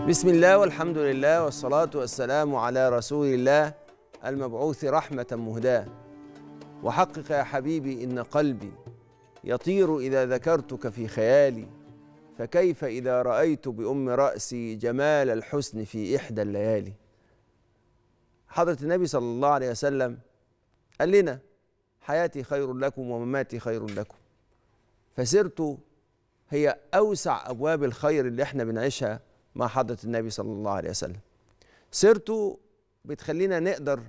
بسم الله والحمد لله والصلاة والسلام على رسول الله المبعوث رحمة مهداة وحقق يا حبيبي إن قلبي يطير إذا ذكرتك في خيالي فكيف إذا رأيت بأم رأسي جمال الحسن في إحدى الليالي حضرة النبي صلى الله عليه وسلم قال لنا حياتي خير لكم ومماتي خير لكم فسيرته هي أوسع أبواب الخير اللي احنا بنعيشها مع حضرة النبي صلى الله عليه وسلم سيرته بتخلينا نقدر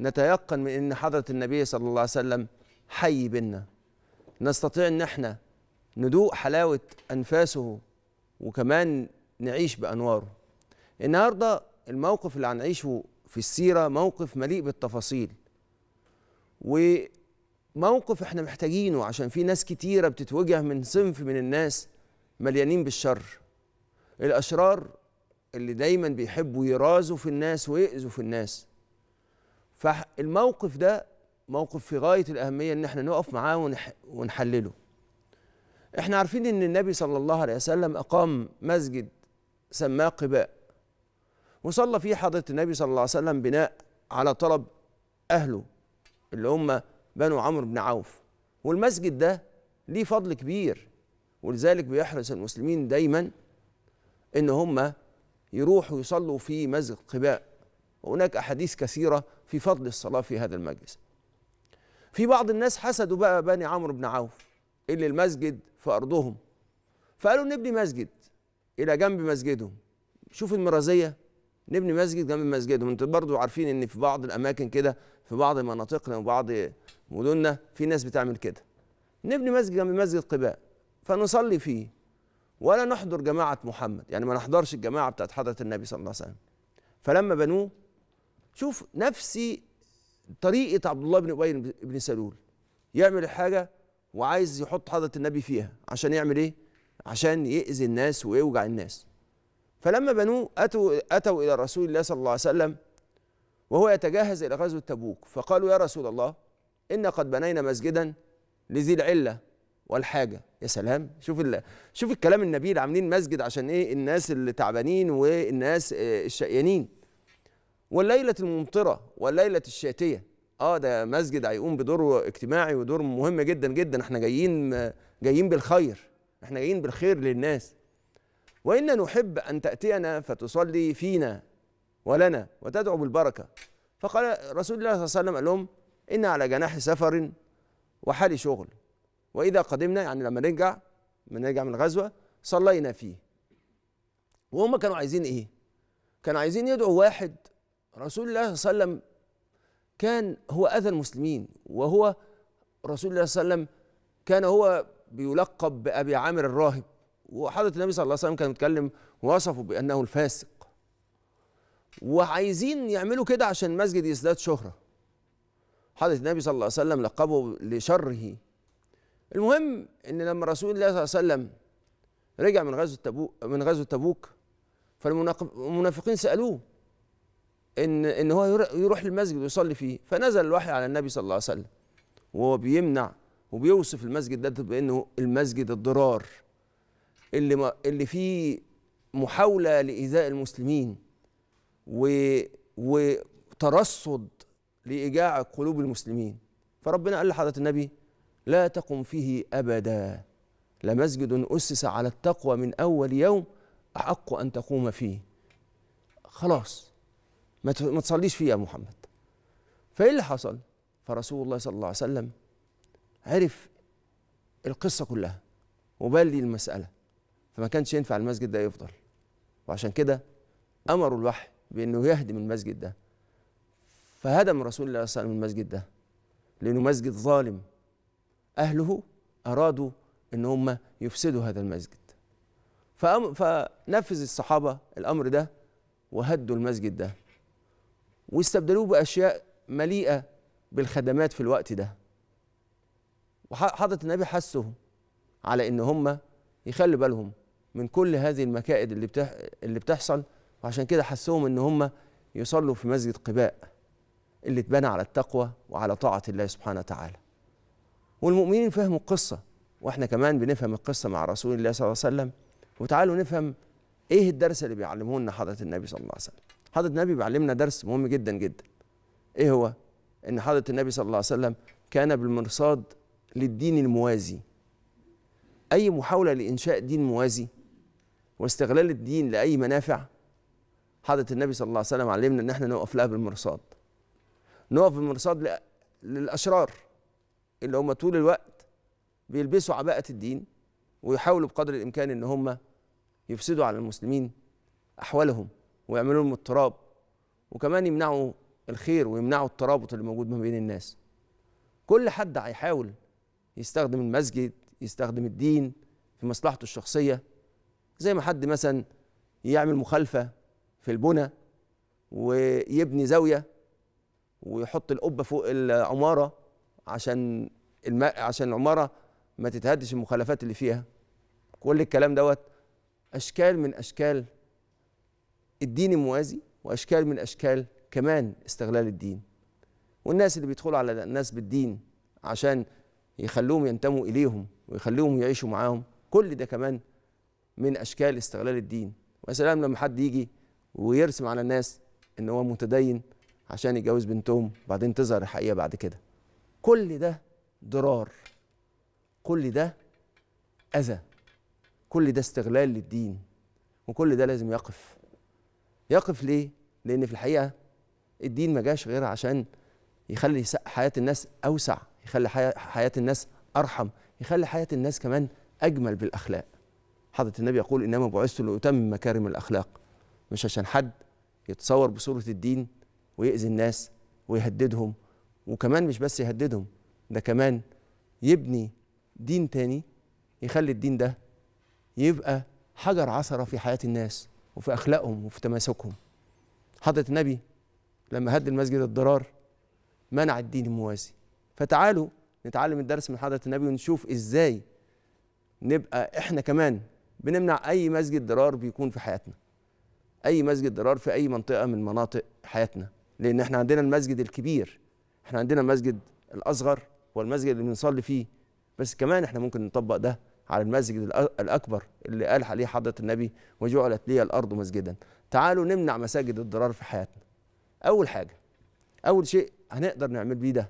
نتيقن من ان حضرة النبي صلى الله عليه وسلم حي بنا نستطيع ان احنا ندوق حلاوة انفاسه وكمان نعيش بانواره النهارده الموقف اللي هنعيشه في السيرة موقف مليء بالتفاصيل وموقف احنا محتاجينه عشان في ناس كتيرة بتتوجه من صنف من الناس مليانين بالشر الأشرار اللي دايما بيحبوا يرازوا في الناس ويأذوا في الناس فالموقف ده موقف في غاية الأهمية إن احنا نقف معاه ونح ونحلله احنا عارفين إن النبي صلى الله عليه وسلم أقام مسجد سماه قباء وصلى فيه حضرة النبي صلى الله عليه وسلم بناء على طلب أهله اللي هم بنو عمرو بن عوف والمسجد ده ليه فضل كبير ولذلك بيحرص المسلمين دايما ان هم يروحوا يصلوا في مسجد قباء وهناك احاديث كثيره في فضل الصلاه في هذا المجلس في بعض الناس حسدوا بقى بني عمرو بن عوف اللي المسجد في ارضهم فقالوا نبني مسجد الى جنب مسجدهم شوف المرازيه نبني مسجد جنب مسجدهم انتوا برضو عارفين ان في بعض الاماكن كده في بعض مناطقنا وبعض مدننا في ناس بتعمل كده نبني مسجد جنب مسجد قباء فنصلي فيه ولا نحضر جماعة محمد يعني ما نحضرش الجماعة بتاعت حضرة النبي صلى الله عليه وسلم فلما بنوه شوف نفسي طريقة عبد الله بن أبي بن سلول يعمل الحاجة وعايز يحط حضرة النبي فيها عشان يعمل إيه؟ عشان يأذي الناس ويوجع الناس فلما بنوه أتوا, أتوا إلى رسول الله صلى الله عليه وسلم وهو يتجهز إلى غزوة تبوك فقالوا يا رسول الله إن قد بنينا مسجدا لذي العلة والحاجة يا سلام شوف ال... شوف الكلام النبيل عاملين مسجد عشان ايه الناس اللي تعبانين والناس آه، الشقيانين والليله الممطره والليله الشاتيه اه ده مسجد هيقوم بدور اجتماعي ودور مهم جدا جدا احنا جايين جايين بالخير احنا جايين بالخير للناس وان نحب ان تاتينا فتصلي فينا ولنا وتدعو بالبركه فقال رسول الله صلى الله عليه وسلم قال لهم ان على جناح سفر وحال شغل وإذا قدمنا يعني لما نرجع من نرجع من الغزوة صلينا فيه وهم كانوا عايزين إيه كانوا عايزين يدعوا واحد رسول الله صلى الله عليه وسلم كان هو أذى المسلمين وهو رسول الله صلى الله عليه وسلم كان هو بيلقب بأبي عامر الراهب وحضرة النبي صلى الله عليه وسلم كان بيتكلم ووصفه بأنه الفاسق وعايزين يعملوا كده عشان المسجد يزداد شهرة حضرة النبي صلى الله عليه وسلم لقبه لشره المهم ان لما رسول الله صلى الله عليه وسلم رجع من غزو تبوك من غزو تبوك فالمنافقين سالوه ان ان هو يروح للمسجد ويصلي فيه فنزل الوحي على النبي صلى الله عليه وسلم وهو بيمنع وبيوصف المسجد ده بانه المسجد الضرار اللي ما اللي فيه محاوله لايذاء المسلمين و وترصد لايجاع قلوب المسلمين فربنا قال لحضره النبي لا تقم فيه أبدا لمسجد أسس على التقوى من أول يوم أحق أن تقوم فيه خلاص ما تصليش فيه يا محمد فإيه اللي حصل فرسول الله صلى الله عليه وسلم عرف القصة كلها وبالي المسألة فما كانش ينفع المسجد ده يفضل وعشان كده أمروا الوحي بأنه يهدم المسجد ده فهدم رسول الله صلى الله عليه وسلم المسجد ده لأنه مسجد ظالم أهله أرادوا أن هم يفسدوا هذا المسجد فنفذ الصحابة الأمر ده وهدوا المسجد ده واستبدلوه بأشياء مليئة بالخدمات في الوقت ده وحضرة النبي حثهم على ان هم يخلوا بالهم من كل هذه المكائد اللي بتح... اللي بتحصل وعشان كده حسهم ان هم يصلوا في مسجد قباء اللي اتبنى على التقوى وعلى طاعة الله سبحانه وتعالى والمؤمنين فهموا القصة وإحنا كمان بنفهم القصة مع رسول الله صلى الله عليه وسلم وتعالوا نفهم إيه الدرس اللي بيعلمه لنا حضرة النبي صلى الله عليه وسلم حضرة النبي بيعلمنا درس مهم جدا جدا إيه هو؟ إن حضرة النبي صلى الله عليه وسلم كان بالمرصاد للدين الموازي أي محاولة لإنشاء دين موازي واستغلال الدين لأي منافع حضرة النبي صلى الله عليه وسلم علمنا إن إحنا نقف لها بالمرصاد نقف بالمرصاد للأشرار اللي هم طول الوقت بيلبسوا عباءة الدين ويحاولوا بقدر الإمكان إن هم يفسدوا على المسلمين أحوالهم ويعملوا لهم اضطراب وكمان يمنعوا الخير ويمنعوا الترابط اللي موجود ما بين الناس كل حد هيحاول يستخدم المسجد يستخدم الدين في مصلحته الشخصية زي ما حد مثلا يعمل مخالفة في البنى ويبني زاوية ويحط القبة فوق العمارة عشان الم... عشان العماره ما تتهدش المخالفات اللي فيها كل الكلام دوت اشكال من اشكال الدين الموازي واشكال من اشكال كمان استغلال الدين والناس اللي بيدخلوا على الناس بالدين عشان يخلوهم ينتموا اليهم ويخلوهم يعيشوا معاهم كل ده كمان من اشكال استغلال الدين ويا سلام لما حد يجي ويرسم على الناس ان هو متدين عشان يتجوز بنتهم وبعدين تظهر الحقيقه بعد كده كل ده ضرار كل ده اذى كل ده استغلال للدين وكل ده لازم يقف يقف ليه لان في الحقيقه الدين ما جاش غير عشان يخلي حياه الناس اوسع يخلي حياه الناس ارحم يخلي حياه الناس كمان اجمل بالاخلاق حضره النبي يقول انما بعثت لاتمم مكارم الاخلاق مش عشان حد يتصور بصوره الدين ويأذي الناس ويهددهم وكمان مش بس يهددهم ده كمان يبني دين تاني يخلي الدين ده يبقى حجر عثرة في حياة الناس وفي أخلاقهم وفي تماسكهم حضرة النبي لما هد المسجد الضرار منع الدين الموازي فتعالوا نتعلم الدرس من حضرة النبي ونشوف إزاي نبقى إحنا كمان بنمنع أي مسجد ضرار بيكون في حياتنا أي مسجد ضرار في أي منطقة من مناطق حياتنا لأن إحنا عندنا المسجد الكبير احنا عندنا المسجد الاصغر والمسجد اللي بنصلي فيه بس كمان احنا ممكن نطبق ده على المسجد الاكبر اللي قال عليه حضره النبي وجعلت لي الارض مسجدا تعالوا نمنع مساجد الضرار في حياتنا اول حاجه اول شيء هنقدر نعمل بيه ده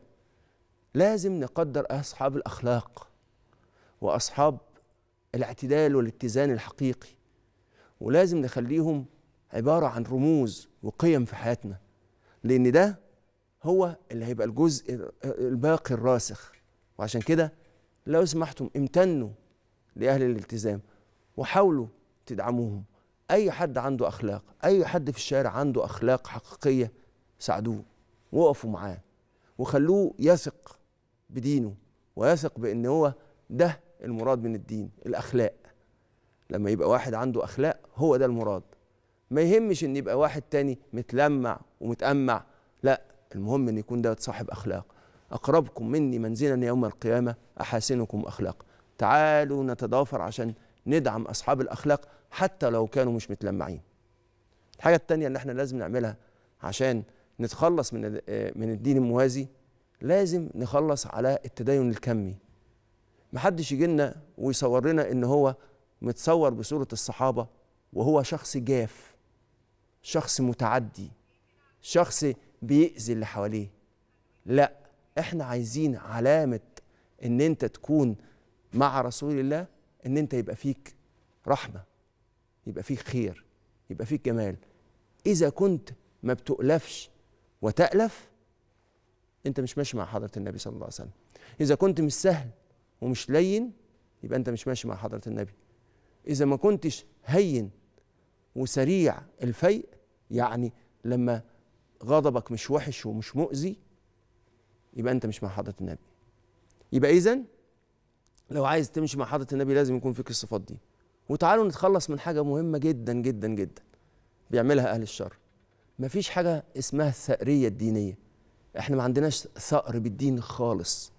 لازم نقدر اصحاب الاخلاق واصحاب الاعتدال والاتزان الحقيقي ولازم نخليهم عباره عن رموز وقيم في حياتنا لان ده هو اللي هيبقى الجزء الباقي الراسخ وعشان كده لو سمحتم امتنوا لأهل الالتزام وحاولوا تدعموهم أي حد عنده أخلاق أي حد في الشارع عنده أخلاق حقيقية ساعدوه وقفوا معاه وخلوه يثق بدينه ويثق بأن هو ده المراد من الدين الأخلاق لما يبقى واحد عنده أخلاق هو ده المراد ما يهمش ان يبقى واحد تاني متلمع ومتأمع المهم ان يكون دوت صاحب اخلاق اقربكم مني منزلا يوم القيامه احاسنكم اخلاقا تعالوا نتضافر عشان ندعم اصحاب الاخلاق حتى لو كانوا مش متلمعين الحاجه الثانيه اللي احنا لازم نعملها عشان نتخلص من من الدين الموازي لازم نخلص على التدين الكمي محدش يجي لنا ويصور لنا ان هو متصور بصوره الصحابه وهو شخص جاف شخص متعدي شخص بيأذي اللي حواليه لا احنا عايزين علامة ان انت تكون مع رسول الله ان انت يبقى فيك رحمة يبقى فيك خير يبقى فيك جمال اذا كنت ما بتؤلفش وتألف انت مش ماشي مع حضرة النبي صلى الله عليه وسلم اذا كنت مش سهل ومش لين يبقى انت مش ماشي مع حضرة النبي اذا ما كنتش هين وسريع الفيء يعني لما غضبك مش وحش ومش مؤذي يبقى انت مش مع حضره النبي يبقى اذا لو عايز تمشي مع حضره النبي لازم يكون فيك الصفات دي وتعالوا نتخلص من حاجه مهمه جدا جدا جدا بيعملها اهل الشر مفيش حاجه اسمها الثأريه الدينيه احنا ما عندناش ثأر بالدين خالص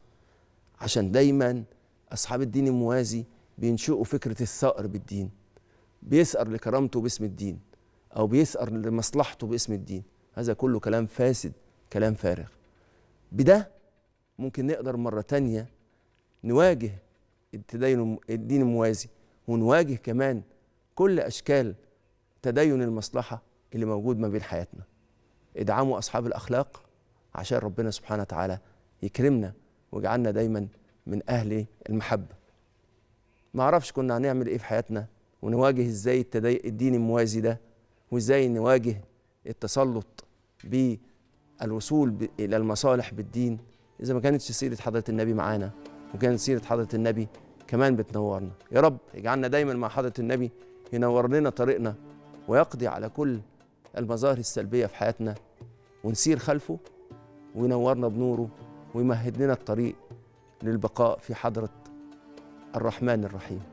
عشان دايما اصحاب الدين الموازي بينشئوا فكره الثأر بالدين بيثأر لكرامته باسم الدين او بيثأر لمصلحته باسم الدين هذا كله كلام فاسد كلام فارغ بده ممكن نقدر مرة تانية نواجه التدين الدين الموازي ونواجه كمان كل أشكال تدين المصلحة اللي موجود ما بين حياتنا ادعموا أصحاب الأخلاق عشان ربنا سبحانه وتعالى يكرمنا ويجعلنا دايما من أهل المحبة ما عرفش كنا هنعمل إيه في حياتنا ونواجه إزاي الدين الموازي ده وإزاي نواجه التسلط بالوصول الى المصالح بالدين اذا ما كانتش سيره حضره النبي معانا وكانت سيره حضره النبي كمان بتنورنا يا رب اجعلنا دايما مع حضره النبي ينور لنا طريقنا ويقضي على كل المظاهر السلبيه في حياتنا ونسير خلفه وينورنا بنوره ويمهد لنا الطريق للبقاء في حضره الرحمن الرحيم